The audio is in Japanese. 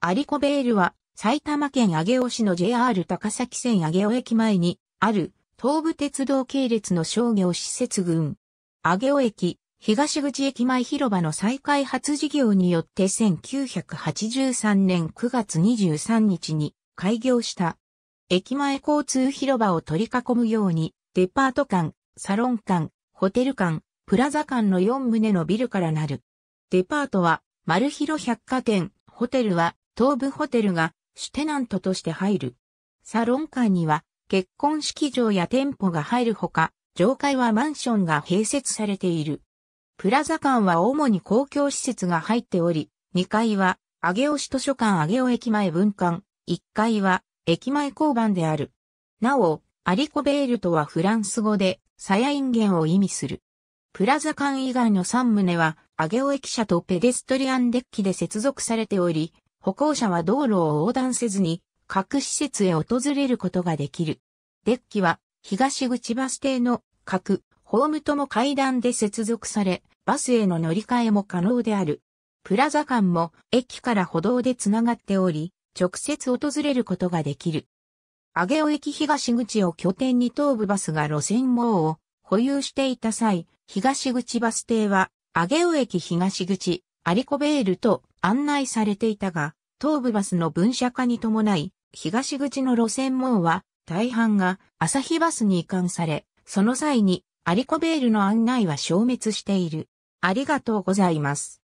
アリコベールは埼玉県上尾市の JR 高崎線上尾駅前にある東武鉄道系列の商業施設群。上尾駅、東口駅前広場の再開発事業によって1983年9月23日に開業した。駅前交通広場を取り囲むようにデパート館、サロン館、ホテル館、プラザ館の4棟のビルからなる。デパートは、丸広百貨店、ホテルは、東部ホテルが主テナントとして入る。サロン館には結婚式場や店舗が入るほか、上階はマンションが併設されている。プラザ間は主に公共施設が入っており、2階は、上尾市図書館上尾駅前分館、1階は、駅前交番である。なお、アリコベールとはフランス語で、サヤインゲンを意味する。プラザ間以外の3棟は、上尾駅舎とペデストリアンデッキで接続されており、歩行者は道路を横断せずに各施設へ訪れることができる。デッキは東口バス停の各ホームとも階段で接続され、バスへの乗り換えも可能である。プラザ間も駅から歩道でつながっており、直接訪れることができる。上尾駅東口を拠点に東武バスが路線網を保有していた際、東口バス停は上尾駅東口、アリコベールと案内されていたが、東武バスの分社化に伴い、東口の路線網は大半が朝日バスに移管され、その際にアリコベールの案内は消滅している。ありがとうございます。